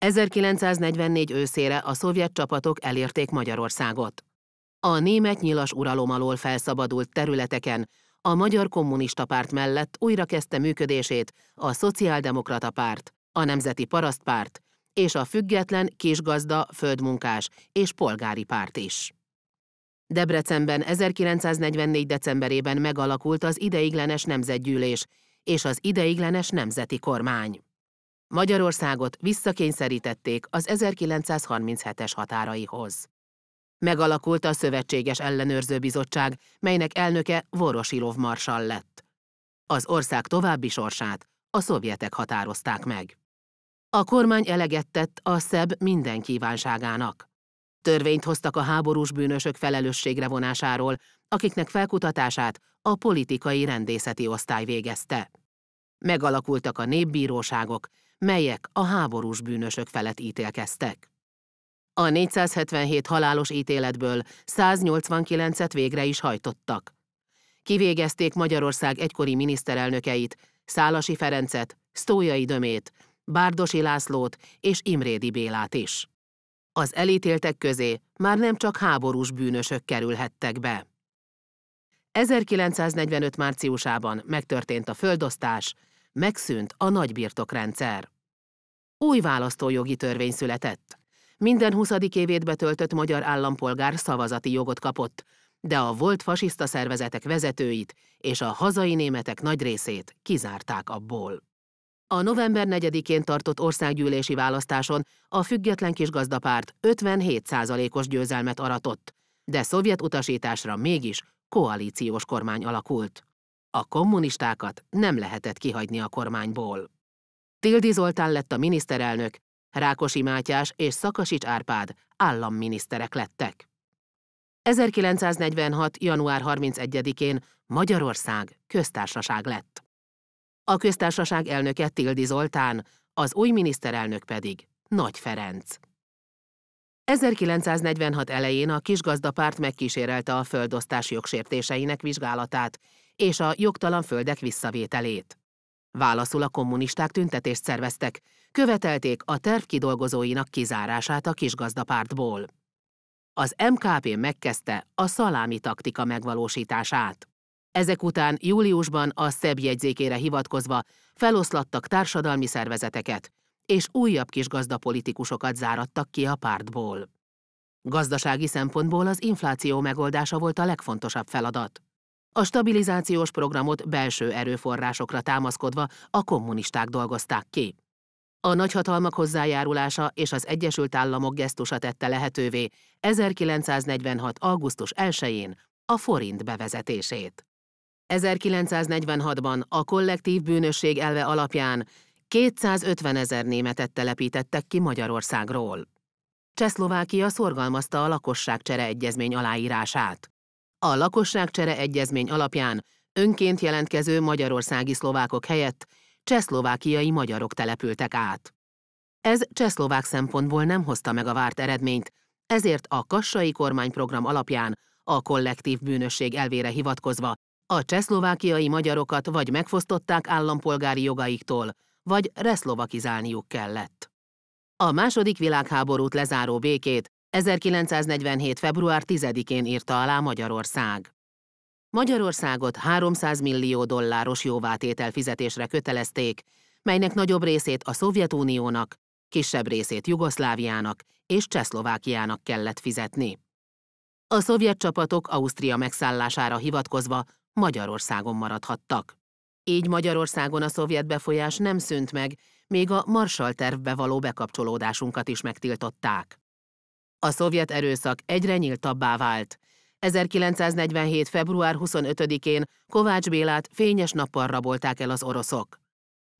1944 őszére a szovjet csapatok elérték Magyarországot. A német nyilas uralom alól felszabadult területeken a Magyar Kommunista Párt mellett újra kezdte működését a Szociáldemokrata Párt, a Nemzeti Parasztpárt és a Független Kisgazda, Földmunkás és Polgári Párt is. Debrecenben 1944. decemberében megalakult az ideiglenes nemzetgyűlés és az ideiglenes nemzeti kormány. Magyarországot visszakényszerítették az 1937-es határaihoz. Megalakult a Szövetséges Ellenőrző Bizottság, melynek elnöke Vorosilov marsall lett. Az ország további sorsát a szovjetek határozták meg. A kormány eleget tett a szebb minden kívánságának. Törvényt hoztak a háborús bűnösök felelősségre vonásáról, akiknek felkutatását a politikai rendészeti osztály végezte. Megalakultak a népbíróságok, melyek a háborús bűnösök felett ítélkeztek. A 477 halálos ítéletből 189-et végre is hajtottak. Kivégezték Magyarország egykori miniszterelnökeit, Szálasi Ferencet, Sztójai Dömét, Bárdosi Lászlót és Imrédi Bélát is. Az elítéltek közé már nem csak háborús bűnösök kerülhettek be. 1945 márciusában megtörtént a földosztás, megszűnt a nagybirtokrendszer. Új választójogi törvény született. Minden 20. évét betöltött magyar állampolgár szavazati jogot kapott, de a volt fasiszta szervezetek vezetőit és a hazai németek nagy részét kizárták abból. A november 4-én tartott országgyűlési választáson a független gazdapárt 57%-os győzelmet aratott, de szovjet utasításra mégis koalíciós kormány alakult. A kommunistákat nem lehetett kihagyni a kormányból. Tildi Zoltán lett a miniszterelnök, Rákosi Mátyás és Szakasics Árpád államminiszterek lettek. 1946. január 31-én Magyarország köztársaság lett. A köztársaság elnöke Tildi Zoltán, az új miniszterelnök pedig Nagy Ferenc. 1946 elején a kisgazdapárt megkísérelte a földosztás jogsértéseinek vizsgálatát, és a jogtalan földek visszavételét. Válaszul a kommunisták tüntetést szerveztek, követelték a terv kidolgozóinak kizárását a kisgazdapártból. Az MKP megkezdte a szalámi taktika megvalósítását. Ezek után júliusban a SZEB jegyzékére hivatkozva feloszlattak társadalmi szervezeteket, és újabb kis gazdapolitikusokat zárattak ki a pártból. Gazdasági szempontból az infláció megoldása volt a legfontosabb feladat. A stabilizációs programot belső erőforrásokra támaszkodva a kommunisták dolgozták ki. A nagyhatalmak hozzájárulása és az Egyesült Államok gesztusa tette lehetővé 1946. augusztus 1-én a forint bevezetését. 1946-ban a kollektív bűnösség elve alapján 250 ezer németet telepítettek ki Magyarországról. Csehszlovákia szorgalmazta a lakosságcsere egyezmény aláírását. A lakosságcsere egyezmény alapján önként jelentkező magyarországi szlovákok helyett csehszlovákiai magyarok települtek át. Ez csehszlovák szempontból nem hozta meg a várt eredményt, ezért a kassai kormányprogram alapján a kollektív bűnösség elvére hivatkozva a csehszlovákiai magyarokat vagy megfosztották állampolgári jogaiktól, vagy reszlovakizálniuk kellett. A második világháborút lezáró békét 1947. február 10-én írta alá Magyarország. Magyarországot 300 millió dolláros jóvátétel fizetésre kötelezték, melynek nagyobb részét a Szovjetuniónak, kisebb részét Jugoszláviának és Csehszlovákiának kellett fizetni. A szovjet csapatok Ausztria megszállására hivatkozva Magyarországon maradhattak. Így Magyarországon a szovjet befolyás nem szűnt meg, még a Marshall tervbe való bekapcsolódásunkat is megtiltották. A szovjet erőszak egyre nyíltabbá vált. 1947. február 25-én Kovács Bélát fényes nappal rabolták el az oroszok.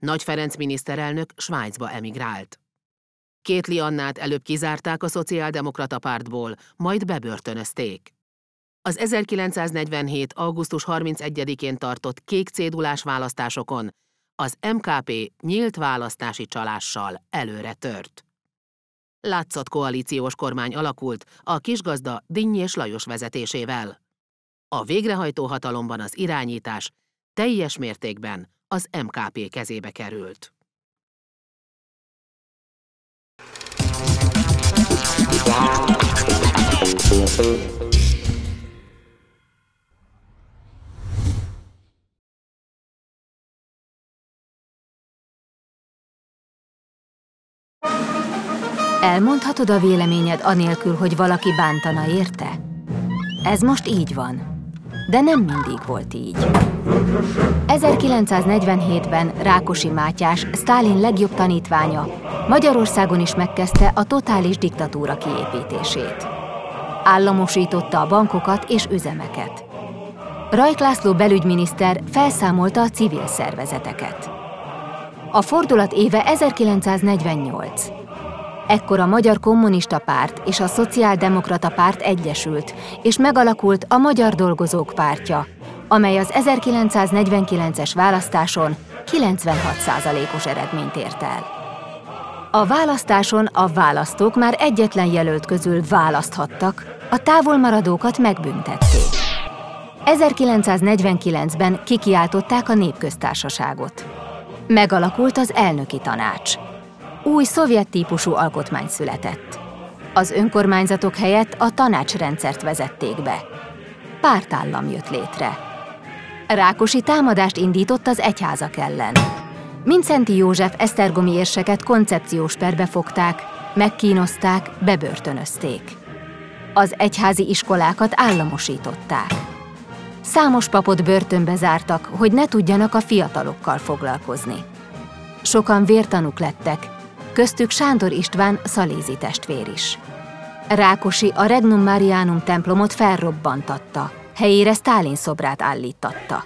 Nagy Ferenc miniszterelnök Svájcba emigrált. Két liannát előbb kizárták a szociáldemokrata pártból, majd bebörtönözték. Az 1947. augusztus 31-én tartott kék cédulás választásokon az MKP nyílt választási csalással előre tört. Látszat koalíciós kormány alakult a kisgazda Dinny és Lajos vezetésével. A végrehajtó hatalomban az irányítás teljes mértékben az MKP kezébe került. Thank you. Elmondhatod a véleményed anélkül, hogy valaki bántana érte? Ez most így van. De nem mindig volt így. 1947-ben Rákosi Mátyás, Sztálin legjobb tanítványa, Magyarországon is megkezdte a totális diktatúra kiépítését. Államosította a bankokat és üzemeket. Rajk László belügyminiszter felszámolta a civil szervezeteket. A fordulat éve 1948. Ekkor a Magyar Kommunista Párt és a Szociáldemokrata Párt egyesült, és megalakult a Magyar Dolgozók Pártja, amely az 1949-es választáson 96%-os eredményt ért el. A választáson a választók már egyetlen jelölt közül választhattak, a távolmaradókat megbüntették. 1949-ben kikiáltották a népköztársaságot. Megalakult az elnöki tanács – új szovjet típusú alkotmány született. Az önkormányzatok helyett a tanácsrendszert vezették be. Pártállam jött létre. Rákosi támadást indított az egyházak ellen. Mincenti József esztergomi érseket koncepciós perbe fogták, megkínozták, bebörtönözték. Az egyházi iskolákat államosították. Számos papot börtönbe zártak, hogy ne tudjanak a fiatalokkal foglalkozni. Sokan vértanúk lettek, köztük Sándor István szalézi testvér is. Rákosi a Regnum Marianum templomot felrobbantatta, helyére Stálin szobrát állítatta.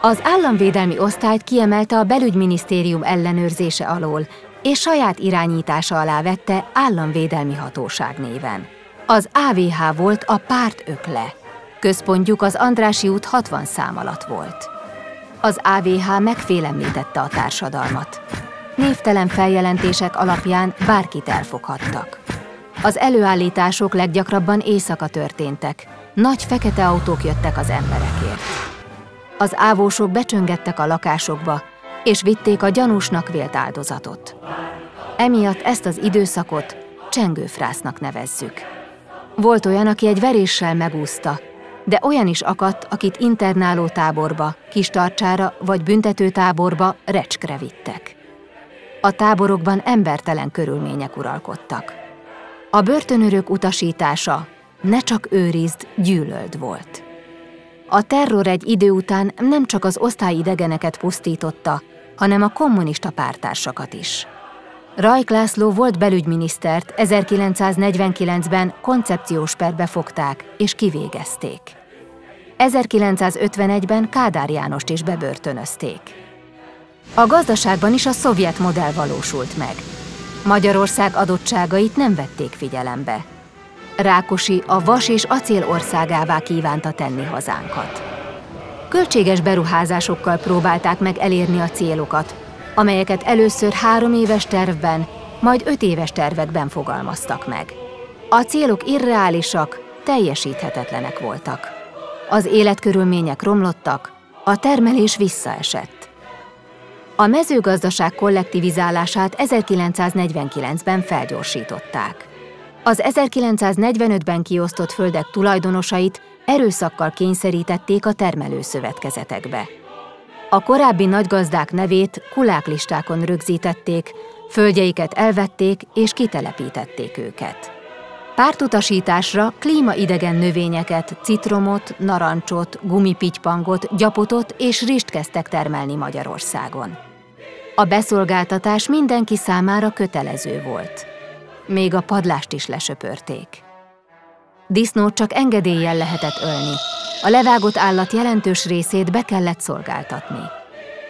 Az államvédelmi osztályt kiemelte a belügyminisztérium ellenőrzése alól, és saját irányítása alá vette államvédelmi hatóság néven. Az AVH volt a párt ökle. Központjuk az Andrási út 60 szám alatt volt. Az AVH megfélemlítette a társadalmat névtelen feljelentések alapján bárkit elfoghattak. Az előállítások leggyakrabban éjszaka történtek. Nagy fekete autók jöttek az emberekért. Az ávósok becsöngettek a lakásokba, és vitték a gyanúsnak vélt áldozatot. Emiatt ezt az időszakot csengőfrásznak nevezzük. Volt olyan, aki egy veréssel megúszta, de olyan is akadt, akit internáló táborba, kistarcsára vagy büntetőtáborba recskre vittek a táborokban embertelen körülmények uralkodtak. A börtönörök utasítása ne csak őrizd, gyűlöld volt. A terror egy idő után nem csak az idegeneket pusztította, hanem a kommunista pártársakat is. Rajk László volt belügyminisztert 1949-ben koncepciós perbe fogták és kivégezték. 1951-ben Kádár Jánost is bebörtönözték. A gazdaságban is a szovjet modell valósult meg. Magyarország adottságait nem vették figyelembe. Rákosi a vas és acél országává kívánta tenni hazánkat. Költséges beruházásokkal próbálták meg elérni a célokat, amelyeket először három éves tervben, majd öt éves tervekben fogalmaztak meg. A célok irreálisak, teljesíthetetlenek voltak. Az életkörülmények romlottak, a termelés visszaesett. A mezőgazdaság kollektivizálását 1949-ben felgyorsították. Az 1945-ben kiosztott földek tulajdonosait erőszakkal kényszerítették a termelőszövetkezetekbe. A korábbi nagygazdák nevét kuláklistákon rögzítették, földjeiket elvették és kitelepítették őket. Pártutasításra klímaidegen növényeket, citromot, narancsot, gumipitypangot, gyapotot és rist kezdtek termelni Magyarországon. A beszolgáltatás mindenki számára kötelező volt. Még a padlást is lesöpörték. Disznót csak engedéllyel lehetett ölni, a levágott állat jelentős részét be kellett szolgáltatni.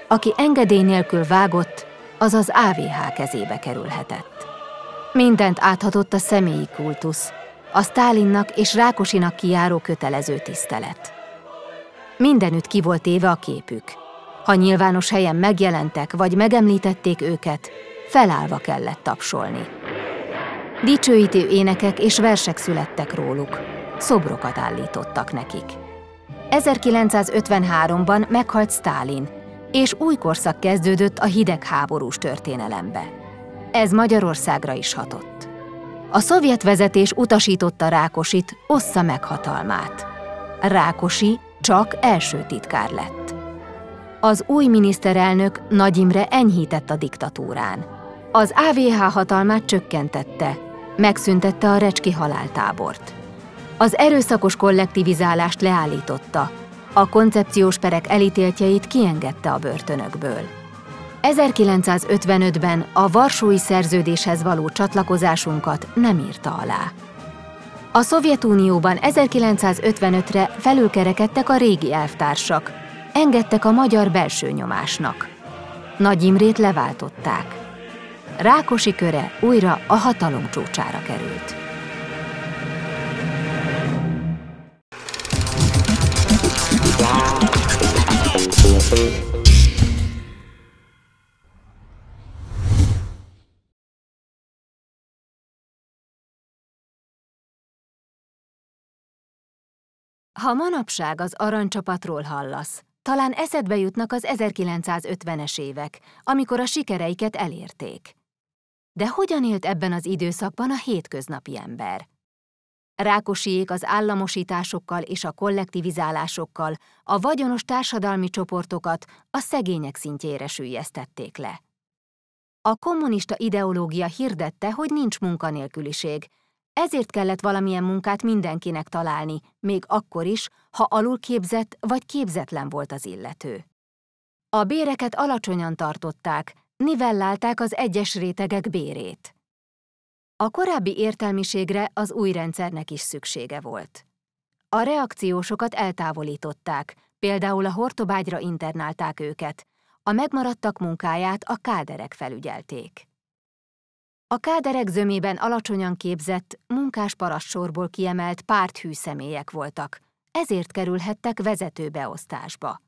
Aki engedély nélkül vágott, az az AVH kezébe kerülhetett. Mindent áthatott a személyi kultusz, a Sztálinnak és Rákosinak kiáró kötelező tisztelet. Mindenütt ki volt éve a képük. Ha nyilvános helyen megjelentek vagy megemlítették őket, felállva kellett tapsolni. Dicsőítő énekek és versek születtek róluk, szobrokat állítottak nekik. 1953-ban meghalt Sztálin, és új korszak kezdődött a hidegháborús történelembe. Ez Magyarországra is hatott. A szovjet vezetés utasította Rákosit, ossza meg hatalmát. Rákosi csak első titkár lett. Az új miniszterelnök Nagy Imre enyhített a diktatúrán. Az AVH hatalmát csökkentette, megszüntette a recski haláltábort. Az erőszakos kollektivizálást leállította, a koncepciós perek elítéltjeit kiengedte a börtönökből. 1955-ben a Varsói Szerződéshez való csatlakozásunkat nem írta alá. A Szovjetunióban 1955-re felülkerekedtek a régi elvtársak, engedtek a magyar belső nyomásnak. Nagy Imrét leváltották. Rákosi köre újra a hatalom csúcsára került. Ha manapság az aranycsapatról hallasz, talán eszedbe jutnak az 1950-es évek, amikor a sikereiket elérték. De hogyan élt ebben az időszakban a hétköznapi ember? Rákosiék az államosításokkal és a kollektivizálásokkal a vagyonos társadalmi csoportokat a szegények szintjére sűjesztették le. A kommunista ideológia hirdette, hogy nincs munkanélküliség, ezért kellett valamilyen munkát mindenkinek találni, még akkor is, ha alulképzett vagy képzetlen volt az illető. A béreket alacsonyan tartották, nivellálták az egyes rétegek bérét. A korábbi értelmiségre az új rendszernek is szüksége volt. A reakciósokat eltávolították, például a Hortobágyra internálták őket, a megmaradtak munkáját a káderek felügyelték. A káderek zömében alacsonyan képzett, munkás parassorból kiemelt párthű személyek voltak, ezért kerülhettek vezetőbeosztásba.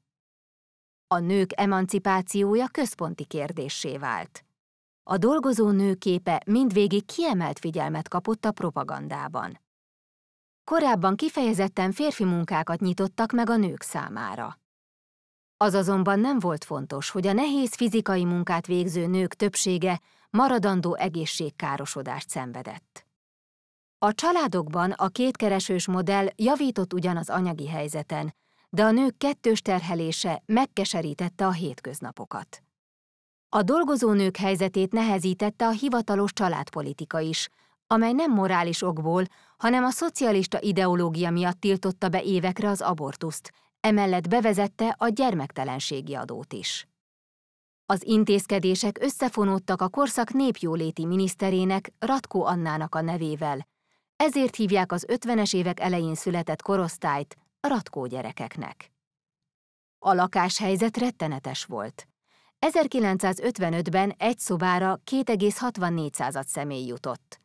A nők emancipációja központi kérdéssé vált. A dolgozó nő képe mindvégig kiemelt figyelmet kapott a propagandában. Korábban kifejezetten férfi munkákat nyitottak meg a nők számára. Az azonban nem volt fontos, hogy a nehéz fizikai munkát végző nők többsége maradandó egészségkárosodást szenvedett. A családokban a kétkeresős modell javított ugyan az anyagi helyzeten, de a nők kettős terhelése megkeserítette a hétköznapokat. A dolgozó nők helyzetét nehezítette a hivatalos családpolitika is, amely nem morális okból, hanem a szocialista ideológia miatt tiltotta be évekre az abortuszt, emellett bevezette a gyermektelenségi adót is. Az intézkedések összefonódtak a korszak népjóléti miniszterének Ratkó Annának a nevével, ezért hívják az 50-es évek elején született korosztályt Ratkó gyerekeknek. A lakáshelyzet rettenetes volt. 1955-ben egy szobára 2,64 személy jutott.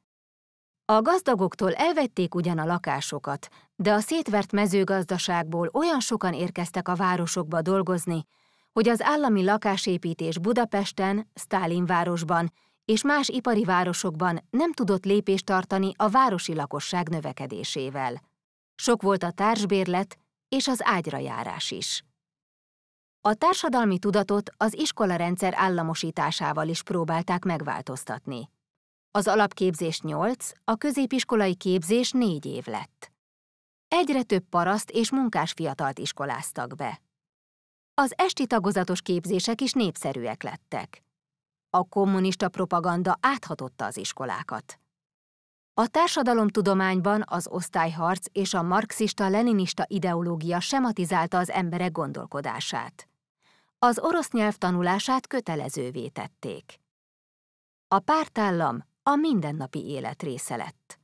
A gazdagoktól elvették ugyan a lakásokat, de a szétvert mezőgazdaságból olyan sokan érkeztek a városokba dolgozni, hogy az állami lakásépítés Budapesten, Sztálinvárosban és más ipari városokban nem tudott lépést tartani a városi lakosság növekedésével. Sok volt a társbérlet és az ágyrajárás is. A társadalmi tudatot az iskolarendszer államosításával is próbálták megváltoztatni. Az alapképzés 8, a középiskolai képzés 4 év lett. Egyre több paraszt és munkás fiatalt iskoláztak be. Az esti tagozatos képzések is népszerűek lettek. A kommunista propaganda áthatotta az iskolákat. A társadalomtudományban az osztályharc és a marxista-leninista ideológia sematizálta az emberek gondolkodását. Az orosz nyelv tanulását kötelezővé tették. A pártállam a mindennapi élet része lett.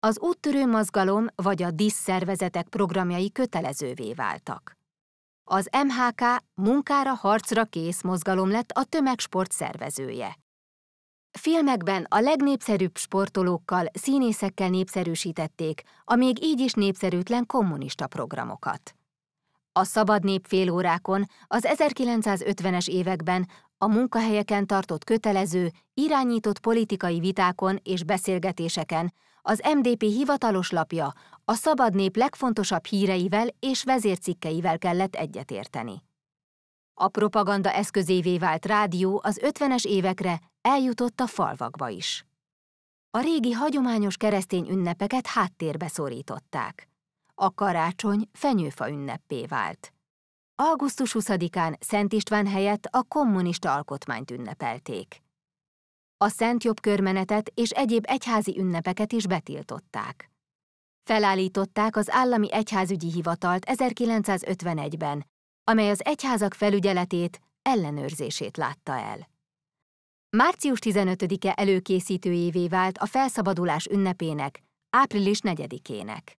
Az úttörő mozgalom vagy a DISZ szervezetek programjai kötelezővé váltak. Az MHK munkára harcra kész mozgalom lett a tömegsport szervezője. Filmekben a legnépszerűbb sportolókkal, színészekkel népszerűsítették a még így is népszerűtlen kommunista programokat. A szabad nép félórákon az 1950-es években a munkahelyeken tartott kötelező, irányított politikai vitákon és beszélgetéseken az MDP hivatalos lapja a szabad nép legfontosabb híreivel és vezércikkeivel kellett egyetérteni. A propaganda eszközévé vált rádió az 50-es évekre eljutott a falvakba is. A régi hagyományos keresztény ünnepeket háttérbe szorították a karácsony fenyőfa ünneppé vált. Augusztus 20-án Szent István helyett a kommunista alkotmányt ünnepelték. A Szent Jobb körmenetet és egyéb egyházi ünnepeket is betiltották. Felállították az Állami Egyházügyi Hivatalt 1951-ben, amely az egyházak felügyeletét, ellenőrzését látta el. Március 15-e előkészítőjévé vált a felszabadulás ünnepének, április 4-ének.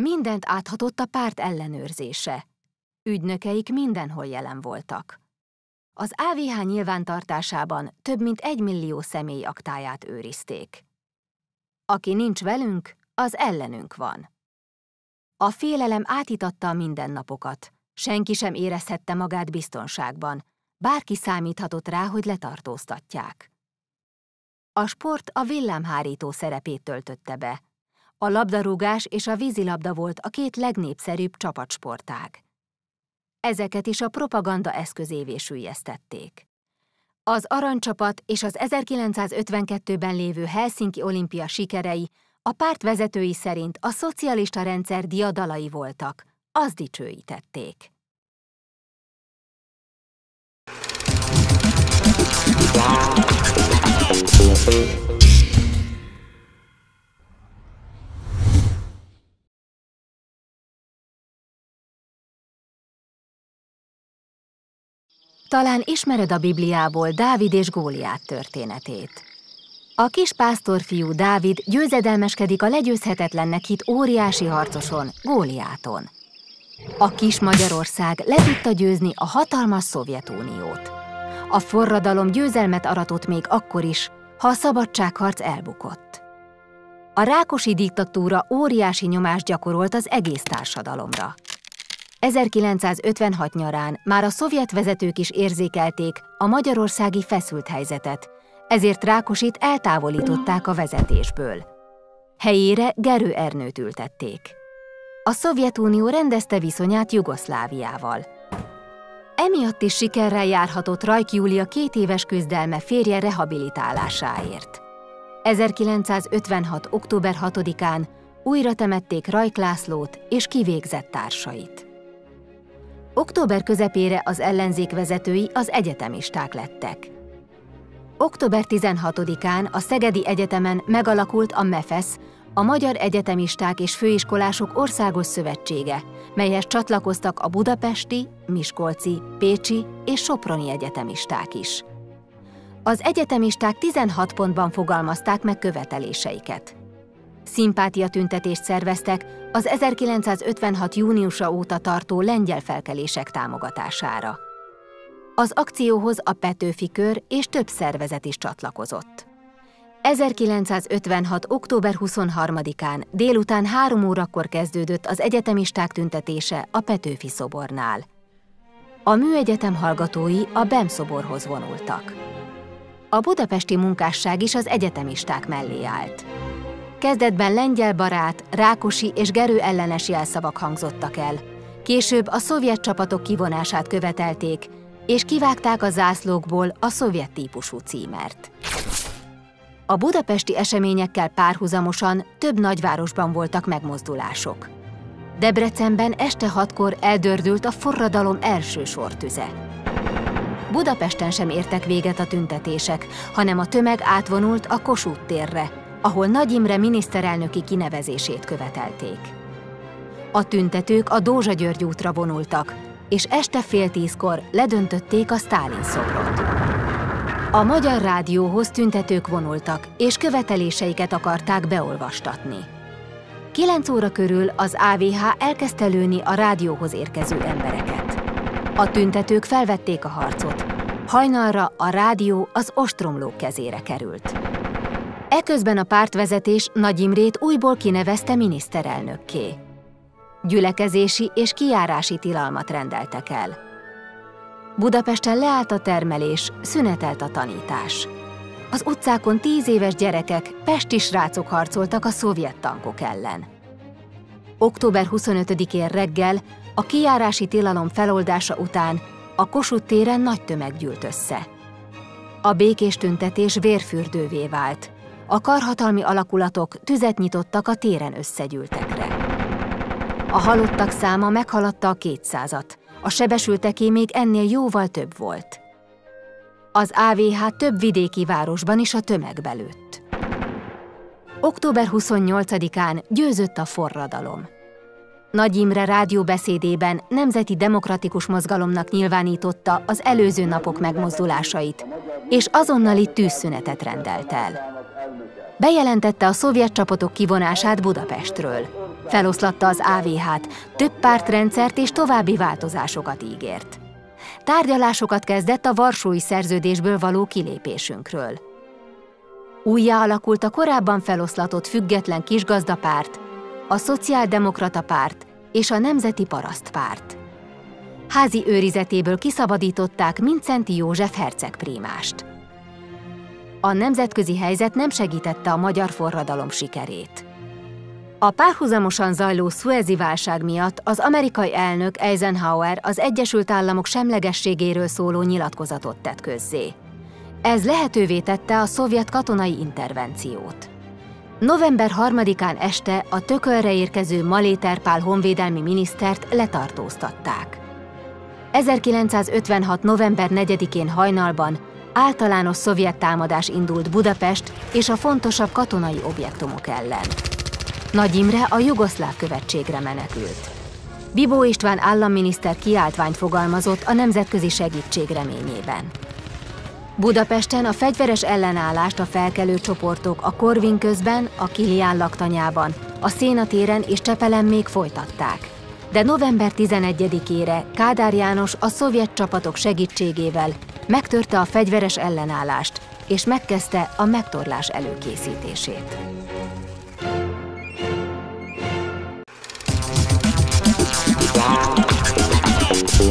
Mindent áthatott a párt ellenőrzése. Ügynökeik mindenhol jelen voltak. Az AVH nyilvántartásában több mint egy millió személy aktáját őrizték. Aki nincs velünk, az ellenünk van. A félelem átitatta a mindennapokat. Senki sem érezhette magát biztonságban. Bárki számíthatott rá, hogy letartóztatják. A sport a villámhárító szerepét töltötte be. A labdarúgás és a vízilabda volt a két legnépszerűbb csapatsportág. Ezeket is a propaganda eszközévé sülyeztették. Az aranycsapat és az 1952-ben lévő Helsinki olimpia sikerei a párt vezetői szerint a szocialista rendszer diadalai voltak, az dicsőítették. Thank you. Talán ismered a Bibliából Dávid és Góliát történetét. A kis pásztorfiú Dávid győzedelmeskedik a legyőzhetetlennek hit óriási harcoson, Góliáton. A kis Magyarország le tudta győzni a hatalmas Szovjetuniót. A forradalom győzelmet aratott még akkor is, ha a szabadságharc elbukott. A rákosi diktatúra óriási nyomást gyakorolt az egész társadalomra. 1956 nyarán már a szovjet vezetők is érzékelték a magyarországi feszült helyzetet, ezért Rákosit eltávolították a vezetésből. Helyére Gerő Ernőt ültették. A Szovjetunió rendezte viszonyát Jugoszláviával. Emiatt is sikerrel járhatott Rajk Júlia két éves küzdelme férje rehabilitálásáért. 1956. október 6-án újra temették Rajk Lászlót és kivégzett társait. Október közepére az ellenzék vezetői az egyetemisták lettek. Október 16-án a Szegedi Egyetemen megalakult a MEFESZ, a Magyar Egyetemisták és Főiskolások Országos Szövetsége, melyhez csatlakoztak a budapesti, miskolci, pécsi és soproni egyetemisták is. Az egyetemisták 16 pontban fogalmazták meg követeléseiket. Szimpátia tüntetést szerveztek az 1956. júniusa óta tartó lengyel felkelések támogatására. Az akcióhoz a Petőfi Kör és több szervezet is csatlakozott. 1956. október 23-án délután 3 órakor kezdődött az egyetemisták tüntetése a Petőfi szobornál. A műegyetem hallgatói a BEM szoborhoz vonultak. A budapesti munkásság is az egyetemisták mellé állt. Kezdetben lengyel barát, rákosi és gerő ellenes jelszavak hangzottak el. Később a szovjet csapatok kivonását követelték, és kivágták a zászlókból a szovjet típusú címert. A budapesti eseményekkel párhuzamosan több nagyvárosban voltak megmozdulások. Debrecenben este hatkor eldördült a forradalom első sortüze. Budapesten sem értek véget a tüntetések, hanem a tömeg átvonult a Kossuth térre, ahol Nagy Imre miniszterelnöki kinevezését követelték. A tüntetők a Dózsa György útra vonultak, és este fél tízkor ledöntötték a Sztálin szobrot. A Magyar Rádióhoz tüntetők vonultak, és követeléseiket akarták beolvastatni. 9 óra körül az AVH elkezdte lőni a rádióhoz érkező embereket. A tüntetők felvették a harcot. Hajnalra a rádió az ostromlók kezére került. Eközben a pártvezetés Nagy Imrét újból kinevezte miniszterelnökké. Gyülekezési és kiárási tilalmat rendeltek el. Budapesten leállt a termelés, szünetelt a tanítás. Az utcákon tíz éves gyerekek, pesti srácok harcoltak a szovjet tankok ellen. Október 25-én reggel, a kiárási tilalom feloldása után a Kossuth téren nagy tömeg gyűlt össze. A békés tüntetés vérfürdővé vált, a karhatalmi alakulatok tüzet nyitottak a téren összegyűltekre. A halottak száma meghaladta a kétszázat, a sebesülteké még ennél jóval több volt. Az AVH több vidéki városban is a tömeg belőtt. Október 28-án győzött a forradalom. Nagy Imre rádióbeszédében Nemzeti Demokratikus Mozgalomnak nyilvánította az előző napok megmozdulásait, és azonnali tűzszünetet rendelt el. Bejelentette a szovjet csapatok kivonását Budapestről. Feloszlatta az AVH-t, több pártrendszert és további változásokat ígért. Tárgyalásokat kezdett a Varsói Szerződésből való kilépésünkről. Újjá alakult a korábban feloszlatott független kisgazdapárt, a Szociáldemokrata Párt és a Nemzeti Paraszt Párt. Házi őrizetéből kiszabadították Mincenti József hercegprímást. A nemzetközi helyzet nem segítette a magyar forradalom sikerét. A párhuzamosan zajló szuezi válság miatt az amerikai elnök Eisenhower az Egyesült Államok semlegességéről szóló nyilatkozatot tett közzé. Ez lehetővé tette a szovjet katonai intervenciót. November 3-án este a tökölre érkező Maléterpál honvédelmi minisztert letartóztatták. 1956. november 4-én hajnalban általános szovjet támadás indult Budapest és a fontosabb katonai objektumok ellen. Nagy Imre a Jugoszláv követségre menekült. Bibó István államminiszter kiáltványt fogalmazott a nemzetközi segítség reményében. Budapesten a fegyveres ellenállást a felkelő csoportok a Korvin közben, a Kilián laktanyában, a Szénatéren és Csepelen még folytatták. De november 11-ére Kádár János a szovjet csapatok segítségével megtörte a fegyveres ellenállást, és megkezdte a megtorlás előkészítését.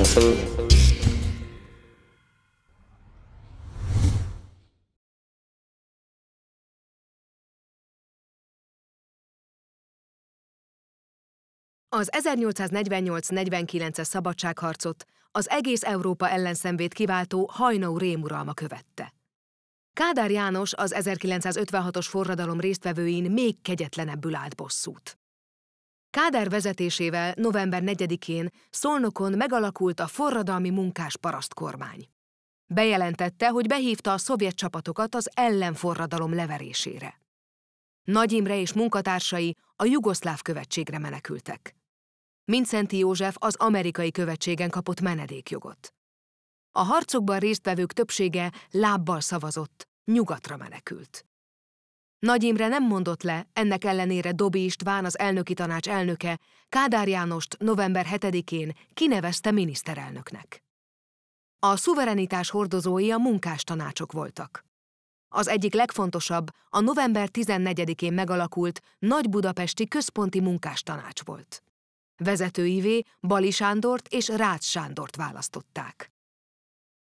Thank you. Az 1848-49-es szabadságharcot az egész Európa ellenszenvét kiváltó hajnau rémuralma követte. Kádár János az 1956-os forradalom résztvevőin még kegyetlenebbül állt bosszút. Kádár vezetésével november 4-én Szolnokon megalakult a forradalmi munkás paraszt kormány. Bejelentette, hogy behívta a szovjet csapatokat az ellenforradalom leverésére. Nagy Imre és munkatársai a jugoszláv követségre menekültek. Mincenti József az amerikai követségen kapott menedékjogot. A harcokban résztvevők többsége lábbal szavazott, nyugatra menekült. Nagy Imre nem mondott le, ennek ellenére Dobi István, az elnöki tanács elnöke, Kádár Jánost november 7-én kinevezte miniszterelnöknek. A szuverenitás hordozói a munkástanácsok voltak. Az egyik legfontosabb a november 14-én megalakult Nagy Budapesti Központi Munkástanács volt. Vezetőivé Bali Sándort és Rácz Sándort választották.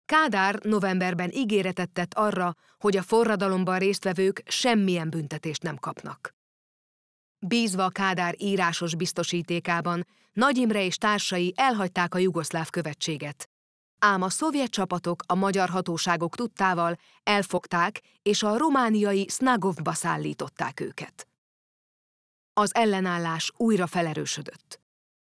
Kádár novemberben ígéretet tett arra, hogy a forradalomban résztvevők semmilyen büntetést nem kapnak. Bízva Kádár írásos biztosítékában, Nagy Imre és társai elhagyták a jugoszláv követséget. Ám a szovjet csapatok a magyar hatóságok tudtával elfogták és a romániai Snagovba szállították őket. Az ellenállás újra felerősödött.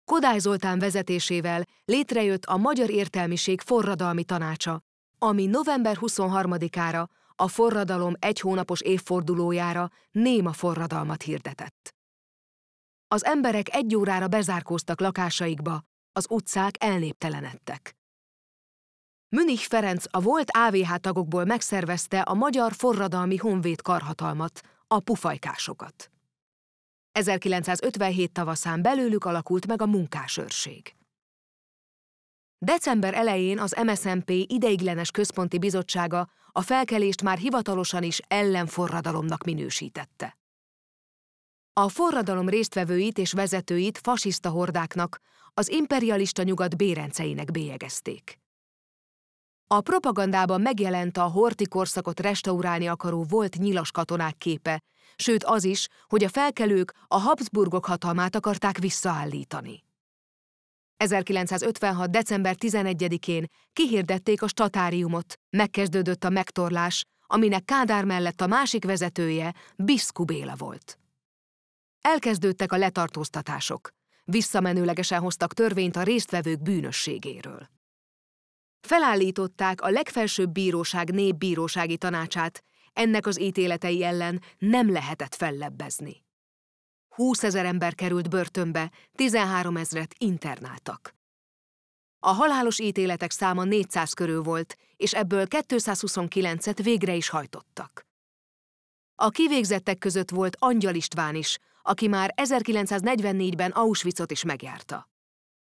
Kodály Zoltán vezetésével létrejött a Magyar Értelmiség Forradalmi Tanácsa, ami november 23-ára, a forradalom egy hónapos évfordulójára néma forradalmat hirdetett. Az emberek egy órára bezárkóztak lakásaikba, az utcák elnéptelenedtek. Münich Ferenc a volt AVH tagokból megszervezte a Magyar Forradalmi Honvéd Karhatalmat, a pufajkásokat. 1957 tavaszán belőlük alakult meg a munkásőrség. December elején az MSMP ideiglenes központi bizottsága a felkelést már hivatalosan is ellenforradalomnak minősítette. A forradalom résztvevőit és vezetőit fasiszta hordáknak, az imperialista nyugat bérenceinek bélyegezték. A propagandában megjelent a horti korszakot restaurálni akaró volt nyilas katonák képe, sőt az is, hogy a felkelők a Habsburgok hatalmát akarták visszaállítani. 1956. december 11-én kihirdették a statáriumot, megkezdődött a megtorlás, aminek Kádár mellett a másik vezetője Biszku Béla volt. Elkezdődtek a letartóztatások, visszamenőlegesen hoztak törvényt a résztvevők bűnösségéről. Felállították a legfelsőbb bíróság népbírósági tanácsát, ennek az ítéletei ellen nem lehetett fellebbezni. 20 ezer ember került börtönbe, 13 ezret internáltak. A halálos ítéletek száma 400 körül volt, és ebből 229-et végre is hajtottak. A kivégzettek között volt Angyal István is, aki már 1944-ben Auschwitzot is megjárta.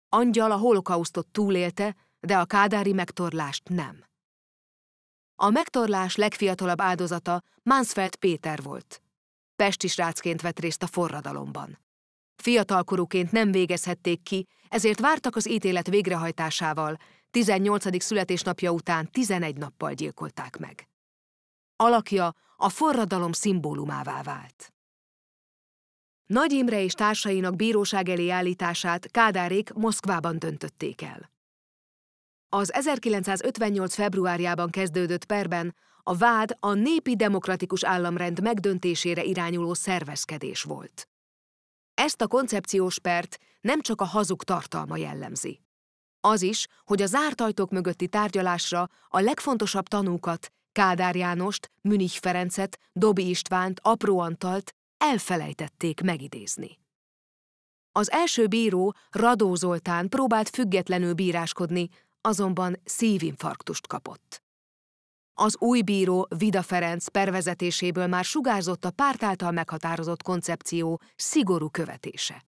Angyal a holokausztot túlélte, de a kádári megtorlást nem. A megtorlás legfiatalabb áldozata Mansfeld Péter volt. Pesti srácként vett részt a forradalomban. Fiatalkorúként nem végezhették ki, ezért vártak az ítélet végrehajtásával, 18. születésnapja után 11 nappal gyilkolták meg. Alakja a forradalom szimbólumává vált. Nagy Imre és társainak bíróság elé állítását Kádárék Moszkvában döntötték el. Az 1958. februárjában kezdődött perben a vád a népi demokratikus államrend megdöntésére irányuló szervezkedés volt. Ezt a koncepciós pert nem csak a hazug tartalma jellemzi. Az is, hogy a zárt ajtók mögötti tárgyalásra a legfontosabb tanúkat, Kádár Jánost, Münich Ferencet, Dobi Istvánt, Apró Antalt elfelejtették megidézni. Az első bíró, Radó Zoltán próbált függetlenül bíráskodni, azonban szívinfarktust kapott. Az új bíró Vida Ferenc pervezetéséből már sugárzott a párt által meghatározott koncepció szigorú követése.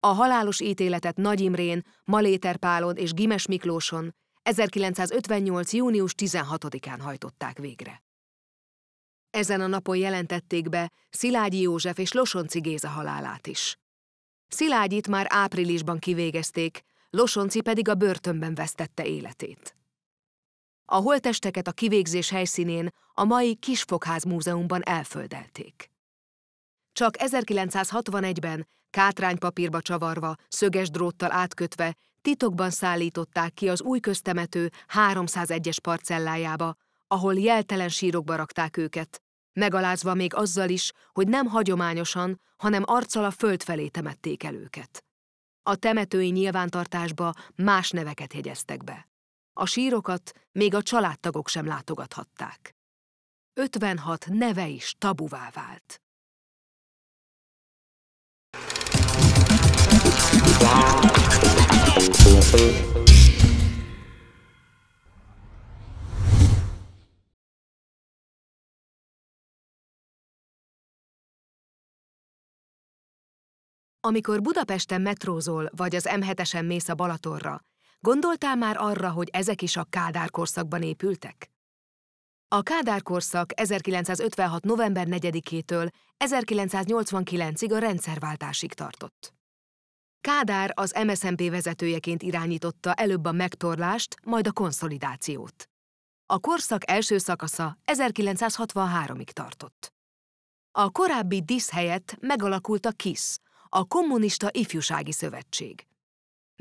A halálos ítéletet Nagy Imrén, Maléter Pálon és Gimes Miklóson 1958. június 16-án hajtották végre. Ezen a napon jelentették be Szilágyi József és Losonci Géza halálát is. Szilágyit már áprilisban kivégezték, Losonci pedig a börtönben vesztette életét. A holtesteket a kivégzés helyszínén a mai Kisfogház Múzeumban elföldelték. Csak 1961-ben kátránypapírba csavarva, szöges dróttal átkötve titokban szállították ki az új köztemető 301-es parcellájába, ahol jeltelen sírokba rakták őket, megalázva még azzal is, hogy nem hagyományosan, hanem arccal a föld felé temették el őket a temetői nyilvántartásba más neveket jegyeztek be. A sírokat még a családtagok sem látogathatták. 56 neve is tabuvá vált. Thank you. Amikor Budapesten metrózol, vagy az M7-esen mész a Balatorra, gondoltál már arra, hogy ezek is a Kádár korszakban épültek? A Kádár korszak 1956. november 4-től 1989-ig a rendszerváltásig tartott. Kádár az MSZMP vezetőjeként irányította előbb a megtorlást, majd a konszolidációt. A korszak első szakasza 1963-ig tartott. A korábbi DISZ helyett megalakult a KISZ, a Kommunista Ifjúsági Szövetség.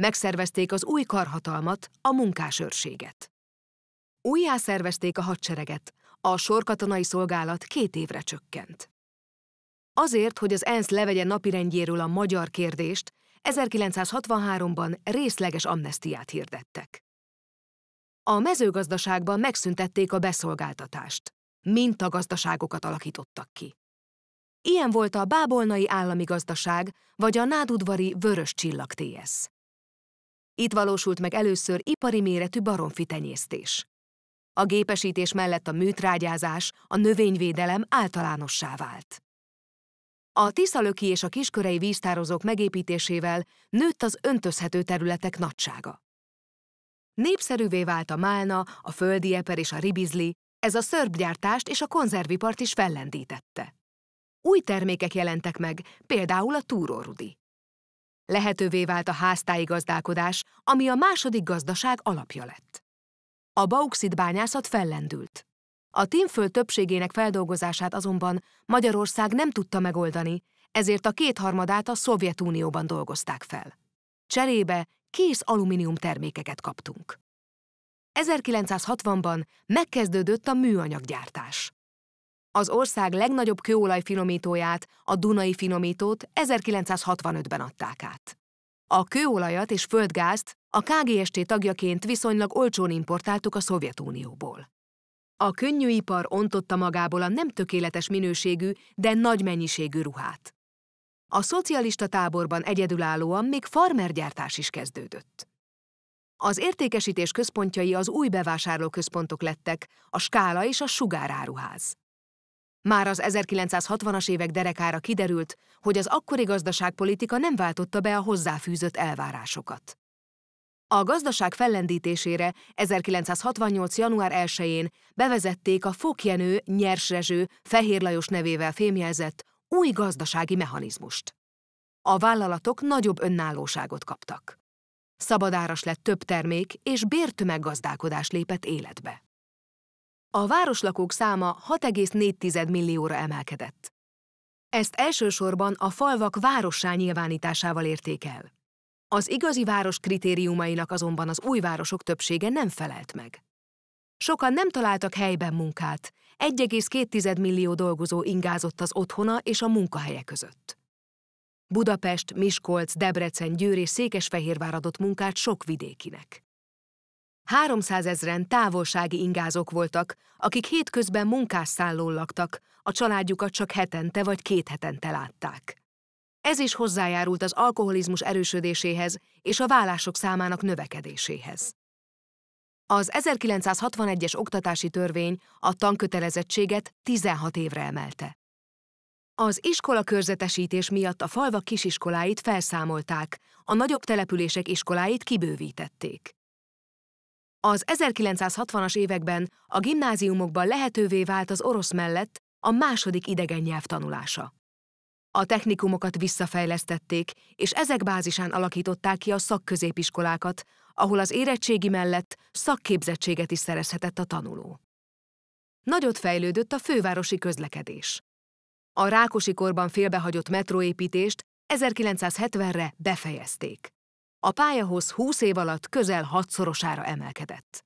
Megszervezték az új karhatalmat, a munkásőrséget. Újjá szervezték a hadsereget, a sorkatonai szolgálat két évre csökkent. Azért, hogy az ENSZ levegye napirendjéről a magyar kérdést, 1963-ban részleges amnestiát hirdettek. A mezőgazdaságban megszüntették a beszolgáltatást. mint gazdaságokat alakítottak ki. Ilyen volt a Bábolnai Állami Gazdaság vagy a Nádudvari Vörös Csillag TS. Itt valósult meg először ipari méretű baromfi tenyésztés. A gépesítés mellett a műtrágyázás, a növényvédelem általánossá vált. A tiszalöki és a kiskörei víztározók megépítésével nőtt az öntözhető területek nagysága. Népszerűvé vált a málna, a földi eper és a ribizli, ez a szörpgyártást és a konzervipart is fellendítette új termékek jelentek meg, például a túrórudi. Lehetővé vált a háztáji gazdálkodás, ami a második gazdaság alapja lett. A bauxit bányászat fellendült. A tímföld többségének feldolgozását azonban Magyarország nem tudta megoldani, ezért a kétharmadát a Szovjetunióban dolgozták fel. Cserébe kész alumínium termékeket kaptunk. 1960-ban megkezdődött a műanyaggyártás az ország legnagyobb kőolaj finomítóját, a Dunai finomítót 1965-ben adták át. A kőolajat és földgázt a KGST tagjaként viszonylag olcsón importáltuk a Szovjetunióból. A könnyűipar ontotta magából a nem tökéletes minőségű, de nagy mennyiségű ruhát. A szocialista táborban egyedülállóan még farmergyártás is kezdődött. Az értékesítés központjai az új bevásárlóközpontok lettek, a skála és a sugáráruház. Már az 1960-as évek derekára kiderült, hogy az akkori gazdaságpolitika nem váltotta be a hozzáfűzött elvárásokat. A gazdaság fellendítésére 1968. január 1-én bevezették a Fokjenő, Nyersrezső, Fehér Lajos nevével fémjelzett új gazdasági mechanizmust. A vállalatok nagyobb önállóságot kaptak. Szabadáras lett több termék, és bértömeggazdálkodás lépett életbe a városlakók száma 6,4 millióra emelkedett. Ezt elsősorban a falvak várossá nyilvánításával érték el. Az igazi város kritériumainak azonban az új városok többsége nem felelt meg. Sokan nem találtak helyben munkát, 1,2 millió dolgozó ingázott az otthona és a munkahelye között. Budapest, Miskolc, Debrecen, Győr és Székesfehérvár adott munkát sok vidékinek. 300 ezren távolsági ingázók voltak, akik hétközben munkásszállón laktak, a családjukat csak hetente vagy két hetente látták. Ez is hozzájárult az alkoholizmus erősödéséhez és a vállások számának növekedéséhez. Az 1961-es oktatási törvény a tankötelezettséget 16 évre emelte. Az iskola körzetesítés miatt a falva kisiskoláit felszámolták, a nagyobb települések iskoláit kibővítették. Az 1960-as években a gimnáziumokban lehetővé vált az orosz mellett a második idegen nyelv tanulása. A technikumokat visszafejlesztették, és ezek bázisán alakították ki a szakközépiskolákat, ahol az érettségi mellett szakképzettséget is szerezhetett a tanuló. Nagyot fejlődött a fővárosi közlekedés. A Rákosi korban félbehagyott metróépítést 1970-re befejezték a pályahoz 20 év alatt közel hatszorosára emelkedett.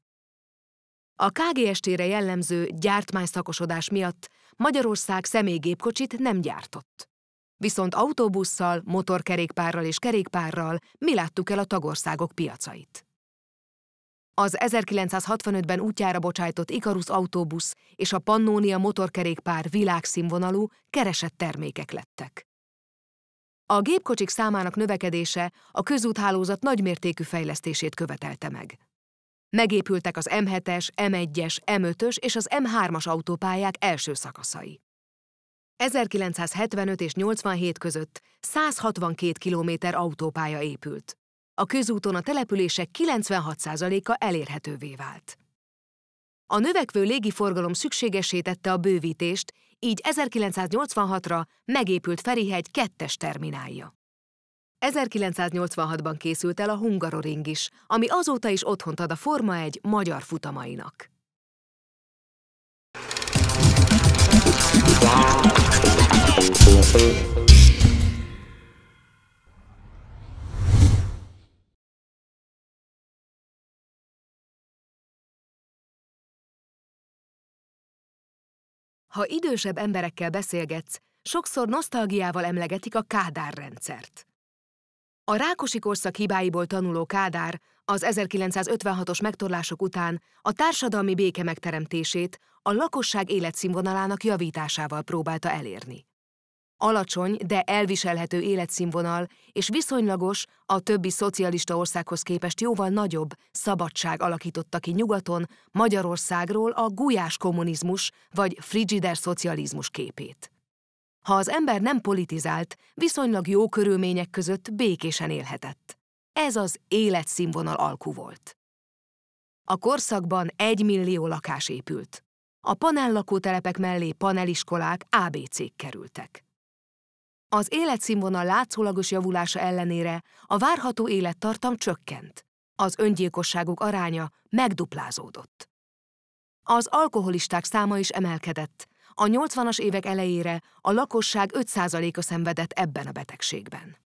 A KGST-re jellemző gyártmány szakosodás miatt Magyarország személygépkocsit nem gyártott. Viszont autóbusszal, motorkerékpárral és kerékpárral mi láttuk el a tagországok piacait. Az 1965-ben útjára bocsájtott Icarus autóbusz és a Pannonia motorkerékpár világszínvonalú, keresett termékek lettek. A gépkocsik számának növekedése a közúthálózat nagymértékű fejlesztését követelte meg. Megépültek az M7-es, M1-es, M5-ös és az M3-as autópályák első szakaszai. 1975 és 87 között 162 km autópálya épült. A közúton a települések 96%-a elérhetővé vált. A növekvő légiforgalom szükségesítette tette a bővítést így 1986-ra megépült Ferihegy kettes terminálja. 1986-ban készült el a Hungaroring is, ami azóta is otthont ad a Forma egy magyar futamainak. Thank you. Ha idősebb emberekkel beszélgetsz, sokszor nosztalgiával emlegetik a Kádár rendszert. A Rákosi korszak hibáiból tanuló Kádár az 1956-os megtorlások után a társadalmi béke megteremtését a lakosság életszínvonalának javításával próbálta elérni alacsony, de elviselhető életszínvonal és viszonylagos, a többi szocialista országhoz képest jóval nagyobb szabadság alakította ki nyugaton Magyarországról a gulyás kommunizmus vagy frigider szocializmus képét. Ha az ember nem politizált, viszonylag jó körülmények között békésen élhetett. Ez az életszínvonal alkú volt. A korszakban egy millió lakás épült. A panellakótelepek mellé paneliskolák, ABC-k kerültek. Az életszínvonal látszólagos javulása ellenére a várható élettartam csökkent. Az öngyilkosságok aránya megduplázódott. Az alkoholisták száma is emelkedett. A 80-as évek elejére a lakosság 5%-a szenvedett ebben a betegségben.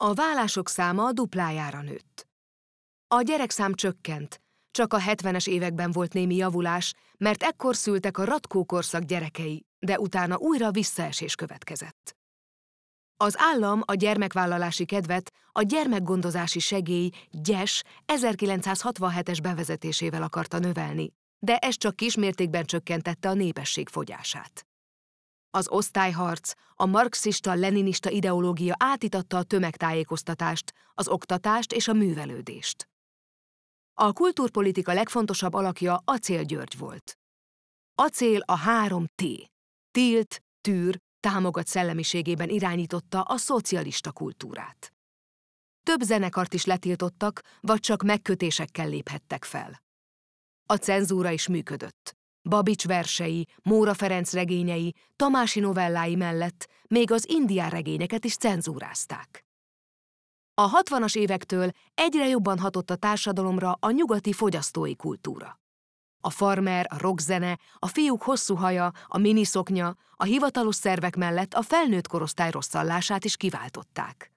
A vállások száma a duplájára nőtt. A gyerekszám csökkent, csak a 70-es években volt némi javulás, mert ekkor szültek a ratkókorszak korszak gyerekei, de utána újra visszaesés következett. Az állam a gyermekvállalási kedvet a gyermekgondozási segély GYES 1967-es bevezetésével akarta növelni, de ez csak kismértékben csökkentette a népesség fogyását. Az osztályharc, a marxista-leninista ideológia átitatta a tömegtájékoztatást, az oktatást és a művelődést. A kultúrpolitika legfontosabb alakja Acél György volt. Acél a három T. Tilt, tűr, támogat szellemiségében irányította a szocialista kultúrát. Több zenekart is letiltottak, vagy csak megkötésekkel léphettek fel. A cenzúra is működött. Babics versei, Móra Ferenc regényei, Tamási novellái mellett még az indián regényeket is cenzúrázták. A 60-as évektől egyre jobban hatott a társadalomra a nyugati fogyasztói kultúra. A farmer, a rockzene, a fiúk hosszú haja, a miniszoknya, a hivatalos szervek mellett a felnőtt korosztály rosszallását is kiváltották.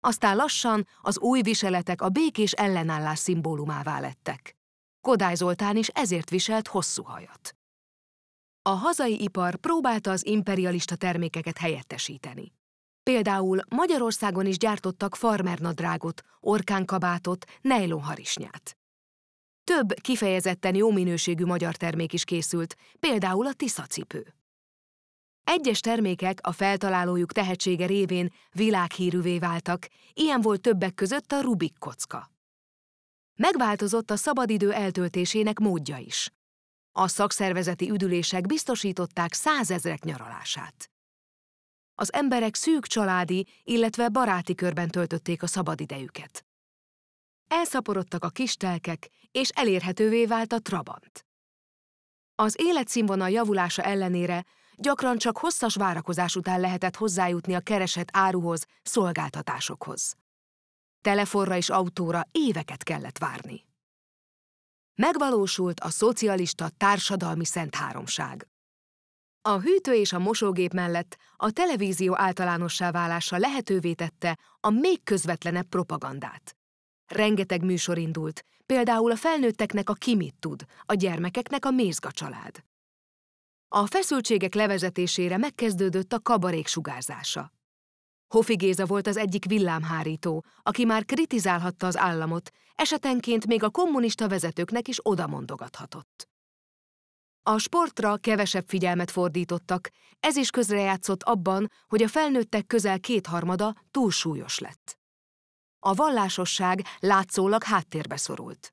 Aztán lassan az új viseletek a békés ellenállás szimbólumává lettek. Kodály Zoltán is ezért viselt hosszú hajat. A hazai ipar próbálta az imperialista termékeket helyettesíteni. Például Magyarországon is gyártottak farmernadrágot, orkánkabátot, nejlonharisnyát több kifejezetten jó minőségű magyar termék is készült, például a Tisza cipő. Egyes termékek a feltalálójuk tehetsége révén világhírűvé váltak, ilyen volt többek között a Rubik kocka. Megváltozott a szabadidő eltöltésének módja is. A szakszervezeti üdülések biztosították százezrek nyaralását. Az emberek szűk családi, illetve baráti körben töltötték a szabadidejüket. Elszaporodtak a kis telkek és elérhetővé vált a Trabant. Az életszínvonal javulása ellenére gyakran csak hosszas várakozás után lehetett hozzájutni a keresett áruhoz, szolgáltatásokhoz. Telefonra és autóra éveket kellett várni. Megvalósult a szocialista társadalmi szent háromság. A hűtő és a mosógép mellett a televízió általánossá válása lehetővé tette a még közvetlenebb propagandát. Rengeteg műsor indult, például a felnőtteknek a Ki mit tud, a gyermekeknek a Mézga család. A feszültségek levezetésére megkezdődött a kabarék sugárzása. Hofi Géza volt az egyik villámhárító, aki már kritizálhatta az államot, esetenként még a kommunista vezetőknek is odamondogathatott. A sportra kevesebb figyelmet fordítottak, ez is közrejátszott abban, hogy a felnőttek közel kétharmada túlsúlyos lett a vallásosság látszólag háttérbe szorult.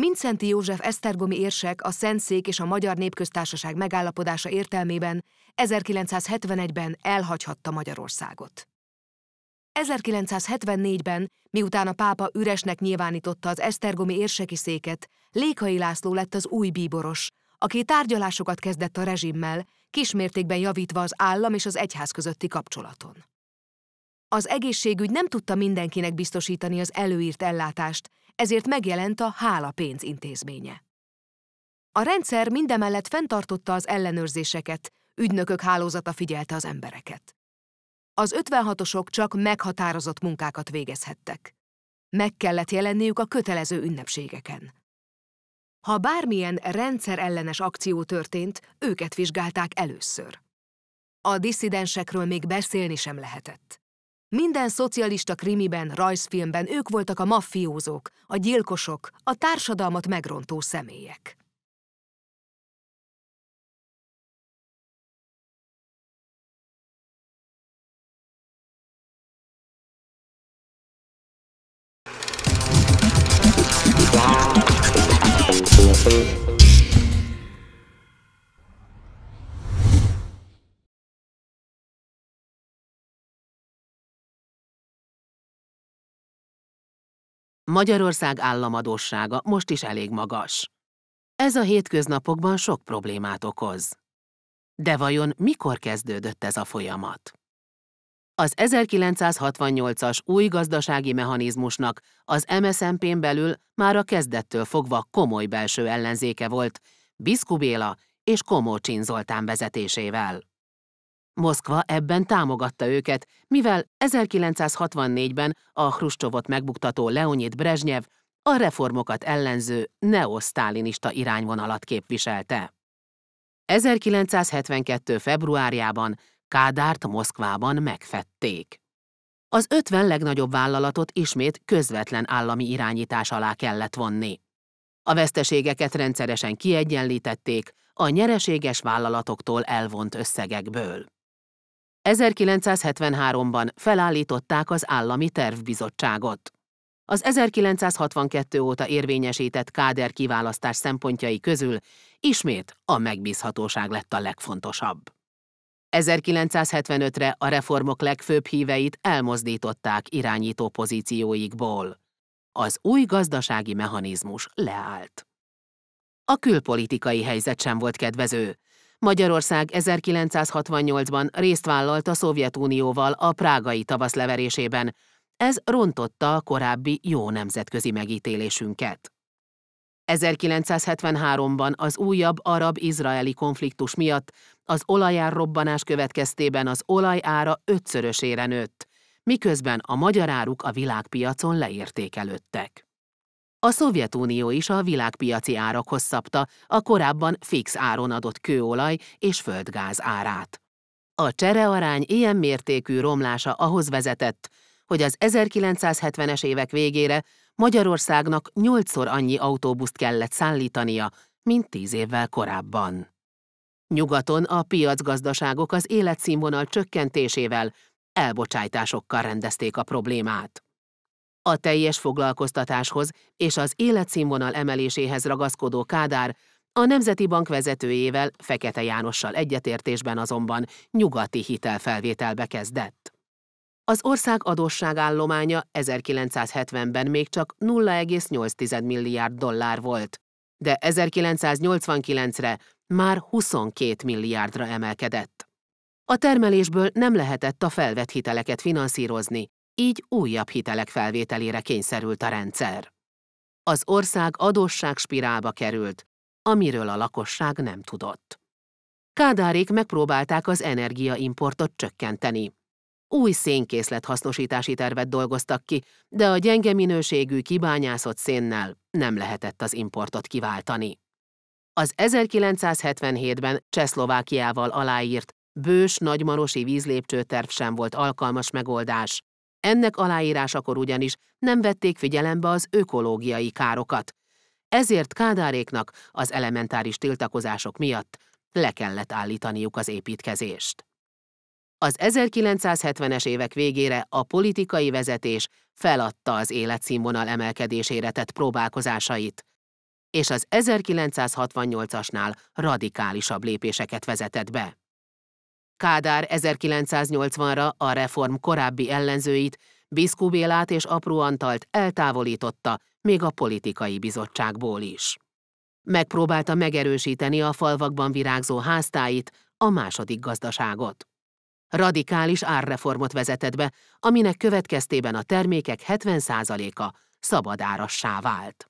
Mincenti József Esztergomi érsek a Szentszék és a Magyar Népköztársaság megállapodása értelmében 1971-ben elhagyhatta Magyarországot. 1974-ben, miután a pápa üresnek nyilvánította az Esztergomi érseki széket, Lékai László lett az új bíboros, aki tárgyalásokat kezdett a rezsimmel, kismértékben javítva az állam és az egyház közötti kapcsolaton. Az egészségügy nem tudta mindenkinek biztosítani az előírt ellátást, ezért megjelent a Hála pénz intézménye. A rendszer mindemellett fenntartotta az ellenőrzéseket, ügynökök hálózata figyelte az embereket. Az 56-osok csak meghatározott munkákat végezhettek. Meg kellett jelenniük a kötelező ünnepségeken. Ha bármilyen rendszerellenes akció történt, őket vizsgálták először. A disszidensekről még beszélni sem lehetett. Minden szocialista krimiben, rajzfilmben ők voltak a maffiózók, a gyilkosok, a társadalmat megrontó személyek. Thank you. Magyarország államadósága most is elég magas. Ez a hétköznapokban sok problémát okoz. De vajon mikor kezdődött ez a folyamat? Az 1968-as új gazdasági mechanizmusnak az MSZMP-n belül már a kezdettől fogva komoly belső ellenzéke volt, Biszkubéla és Komócsin Zoltán vezetésével. Moszkva ebben támogatta őket, mivel 1964-ben a Hruscsovot megbuktató Leonid Brezsnyev a reformokat ellenző neosztálinista irányvonalat képviselte. 1972. februárjában Kádárt Moszkvában megfették. Az 50 legnagyobb vállalatot ismét közvetlen állami irányítás alá kellett vonni. A veszteségeket rendszeresen kiegyenlítették a nyereséges vállalatoktól elvont összegekből. 1973-ban felállították az Állami Tervbizottságot. Az 1962 óta érvényesített káder kiválasztás szempontjai közül ismét a megbízhatóság lett a legfontosabb. 1975-re a reformok legfőbb híveit elmozdították irányító pozícióikból. Az új gazdasági mechanizmus leállt. A külpolitikai helyzet sem volt kedvező, Magyarország 1968-ban részt vállalt a Szovjetunióval a prágai tavasz leverésében. Ez rontotta a korábbi jó nemzetközi megítélésünket. 1973-ban az újabb arab-izraeli konfliktus miatt az olajár robbanás következtében az olaj ára ötszörösére nőtt, miközben a magyar áruk a világpiacon leértékelődtek. A Szovjetunió is a világpiaci árakhoz szabta a korábban fix áron adott kőolaj és földgáz árát. A cserearány ilyen mértékű romlása ahhoz vezetett, hogy az 1970-es évek végére Magyarországnak nyolcszor annyi autóbuszt kellett szállítania, mint tíz évvel korábban. Nyugaton a piacgazdaságok az életszínvonal csökkentésével, elbocsájtásokkal rendezték a problémát. A teljes foglalkoztatáshoz és az életszínvonal emeléséhez ragaszkodó Kádár a Nemzeti Bank vezetőjével, Fekete Jánossal egyetértésben azonban nyugati hitelfelvételbe kezdett. Az ország adósságállománya 1970-ben még csak 0,8 milliárd dollár volt, de 1989-re már 22 milliárdra emelkedett. A termelésből nem lehetett a felvett hiteleket finanszírozni, így újabb hitelek felvételére kényszerült a rendszer. Az ország adósság spirálba került, amiről a lakosság nem tudott. Kádárék megpróbálták az energiaimportot csökkenteni. Új szénkészlet hasznosítási tervet dolgoztak ki, de a gyenge minőségű kibányászott szénnel nem lehetett az importot kiváltani. Az 1977-ben Csehszlovákiával aláírt bős nagymarosi vízlépcsőterv sem volt alkalmas megoldás, ennek aláírásakor ugyanis nem vették figyelembe az ökológiai károkat. Ezért Kádáréknak az elementáris tiltakozások miatt le kellett állítaniuk az építkezést. Az 1970-es évek végére a politikai vezetés feladta az életszínvonal emelkedésére tett próbálkozásait, és az 1968-asnál radikálisabb lépéseket vezetett be. Kádár 1980-ra a reform korábbi ellenzőit, Biszkú Bélát és Apró Antalt eltávolította, még a politikai bizottságból is. Megpróbálta megerősíteni a falvakban virágzó háztáit, a második gazdaságot. Radikális árreformot vezetett be, aminek következtében a termékek 70%-a szabadárassá vált.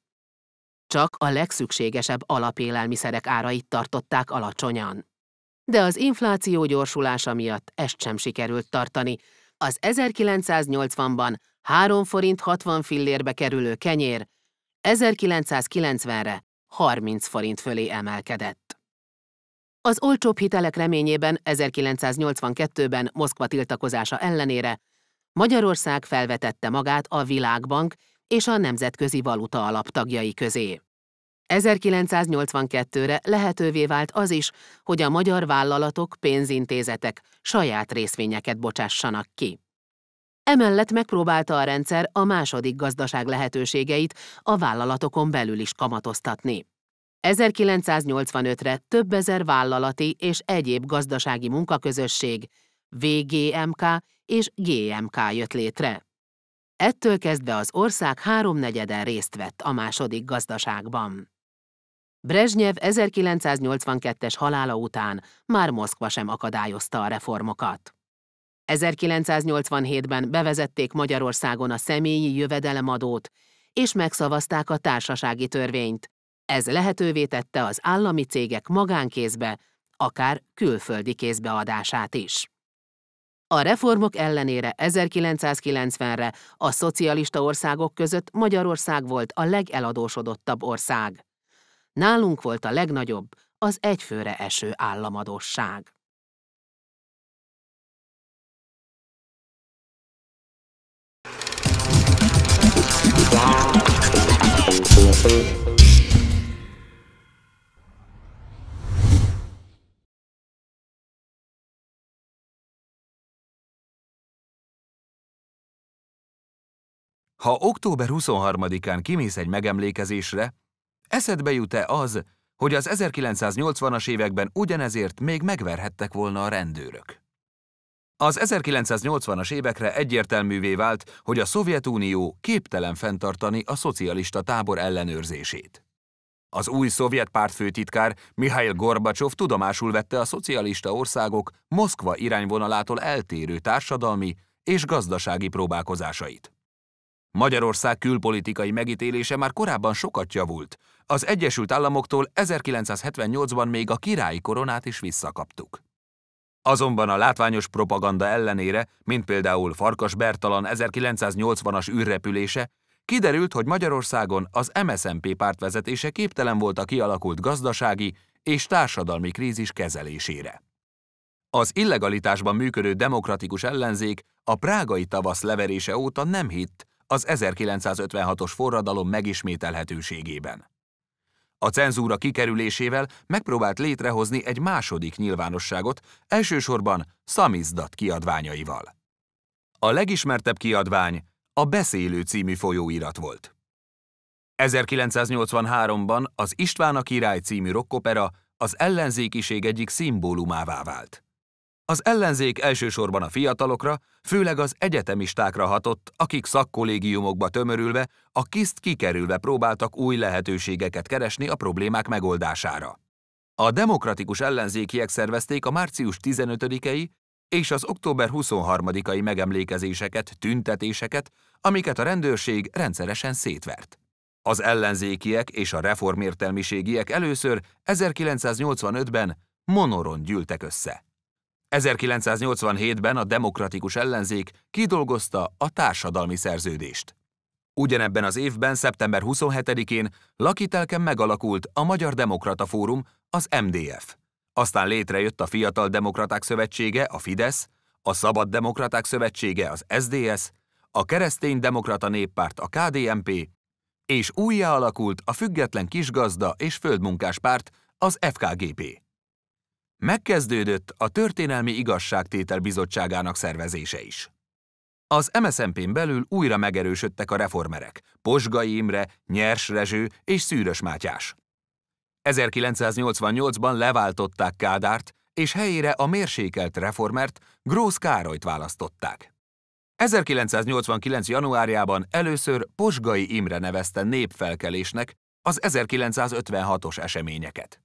Csak a legszükségesebb alapélelmiszerek árait tartották alacsonyan de az infláció gyorsulása miatt ezt sem sikerült tartani. Az 1980-ban 3 forint 60 fillérbe kerülő kenyér 1990-re 30 forint fölé emelkedett. Az olcsóbb hitelek reményében 1982-ben Moszkva tiltakozása ellenére Magyarország felvetette magát a Világbank és a Nemzetközi Valuta alaptagjai közé. 1982-re lehetővé vált az is, hogy a magyar vállalatok, pénzintézetek saját részvényeket bocsássanak ki. Emellett megpróbálta a rendszer a második gazdaság lehetőségeit a vállalatokon belül is kamatoztatni. 1985-re több ezer vállalati és egyéb gazdasági munkaközösség, VGMK és GMK jött létre. Ettől kezdve az ország háromnegyeden részt vett a második gazdaságban. Brezsnyev 1982-es halála után már Moszkva sem akadályozta a reformokat. 1987-ben bevezették Magyarországon a személyi jövedelemadót, és megszavazták a társasági törvényt. Ez lehetővé tette az állami cégek magánkézbe, akár külföldi kézbe adását is. A reformok ellenére 1990-re a szocialista országok között Magyarország volt a legeladósodottabb ország. Nálunk volt a legnagyobb, az egyfőre eső államadosság. Ha október 23-án kimész egy megemlékezésre, Eszedbe jut-e az, hogy az 1980-as években ugyanezért még megverhettek volna a rendőrök? Az 1980-as évekre egyértelművé vált, hogy a Szovjetunió képtelen fenntartani a szocialista tábor ellenőrzését. Az új szovjet pártfőtitkár Mihail Gorbacsov tudomásul vette a szocialista országok Moszkva irányvonalától eltérő társadalmi és gazdasági próbálkozásait. Magyarország külpolitikai megítélése már korábban sokat javult. Az Egyesült Államoktól 1978-ban még a királyi koronát is visszakaptuk. Azonban a látványos propaganda ellenére, mint például Farkas Bertalan 1980-as űrrepülése, kiderült, hogy Magyarországon az MSZNP pártvezetése képtelen volt a kialakult gazdasági és társadalmi krízis kezelésére. Az illegalitásban működő demokratikus ellenzék a prágai tavasz leverése óta nem hitt, az 1956-os forradalom megismételhetőségében. A cenzúra kikerülésével megpróbált létrehozni egy második nyilvánosságot, elsősorban szamizdat kiadványaival. A legismertebb kiadvány a Beszélő című folyóirat volt. 1983-ban az István a király című rockopera az ellenzékiség egyik szimbólumává vált. Az ellenzék elsősorban a fiatalokra, főleg az egyetemistákra hatott, akik szakkollégiumokba tömörülve, a kiszt kikerülve próbáltak új lehetőségeket keresni a problémák megoldására. A demokratikus ellenzékiek szervezték a március 15-ei és az október 23-ai megemlékezéseket, tüntetéseket, amiket a rendőrség rendszeresen szétvert. Az ellenzékiek és a reformértelmiségiek először 1985-ben monoron gyűltek össze. 1987-ben a demokratikus ellenzék kidolgozta a társadalmi szerződést. Ugyanebben az évben, szeptember 27-én Lakitelken megalakult a Magyar Demokrata Fórum, az MDF. Aztán létrejött a Fiatal Demokraták Szövetsége, a Fidesz, a Szabad Demokraták Szövetsége, az SDS, a Keresztény Demokrata Néppárt, a KDMP, és újjá alakult a Független Kisgazda és Földmunkáspárt, az FKGP. Megkezdődött a Történelmi Igazságtétel Bizottságának szervezése is. Az msmp n belül újra megerősödtek a reformerek, Posgai Imre, Nyers Rezső és Szűrös Mátyás. 1988-ban leváltották Kádárt, és helyére a mérsékelt reformert, Grósz Károlyt választották. 1989. januárjában először Posgai Imre nevezte népfelkelésnek az 1956-os eseményeket.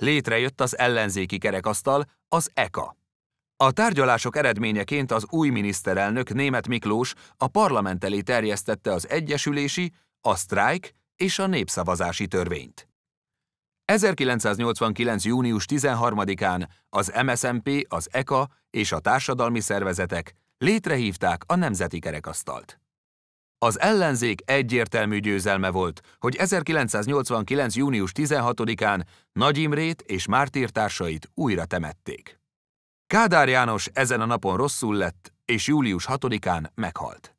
Létrejött az ellenzéki kerekasztal, az EKA. A tárgyalások eredményeként az új miniszterelnök Német Miklós a parlament elé terjesztette az egyesülési, a sztrájk és a népszavazási törvényt. 1989. június 13-án az MSMP, az EKA és a társadalmi szervezetek létrehívták a Nemzeti Kerekasztalt. Az ellenzék egyértelmű győzelme volt, hogy 1989. június 16-án Nagy Imrét és mártírtársait újra temették. Kádár János ezen a napon rosszul lett, és július 6-án meghalt.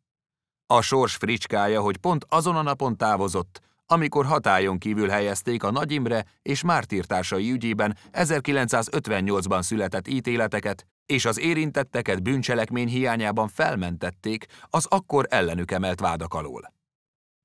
A sors fricskája, hogy pont azon a napon távozott, amikor hatályon kívül helyezték a Nagy Imre és mártírtársai ügyében 1958-ban született ítéleteket, és az érintetteket bűncselekmény hiányában felmentették az akkor ellenük emelt vádak alól.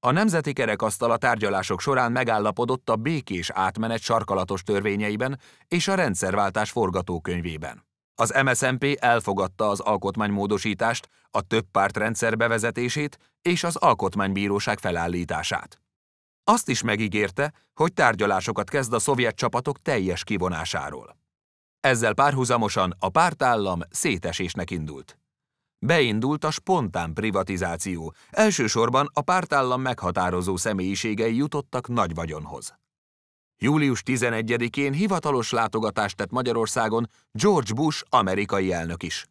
A Nemzeti a tárgyalások során megállapodott a békés átmenet sarkalatos törvényeiben és a rendszerváltás forgatókönyvében. Az MSZMP elfogadta az alkotmánymódosítást, a több rendszer bevezetését és az alkotmánybíróság felállítását. Azt is megígérte, hogy tárgyalásokat kezd a szovjet csapatok teljes kivonásáról. Ezzel párhuzamosan a pártállam szétesésnek indult. Beindult a spontán privatizáció, elsősorban a pártállam meghatározó személyiségei jutottak nagy vagyonhoz. Július 11-én hivatalos látogatást tett Magyarországon George Bush amerikai elnök is.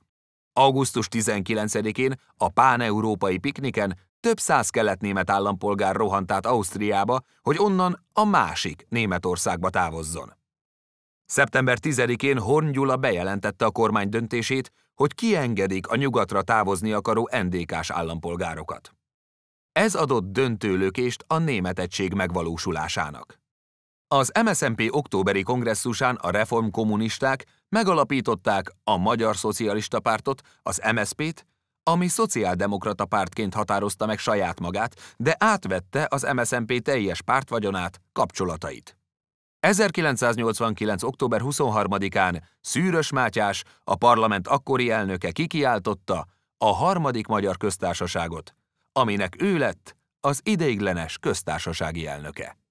Augusztus 19-én a páneurópai pikniken több száz kelet-német állampolgár rohant át Ausztriába, hogy onnan a másik Németországba távozzon. Szeptember 10-én Horn Gyula bejelentette a kormány döntését, hogy kiengedik a nyugatra távozni akaró NDK-s állampolgárokat. Ez adott döntőlökést a német egység megvalósulásának. Az MSZMP októberi kongresszusán a reformkommunisták megalapították a Magyar Szocialista Pártot, az MSZP-t, ami szociáldemokrata pártként határozta meg saját magát, de átvette az MSZMP teljes pártvagyonát, kapcsolatait. 1989. október 23-án Szűrös Mátyás, a parlament akkori elnöke kikiáltotta a harmadik magyar köztársaságot, aminek ő lett az ideiglenes köztársasági elnöke.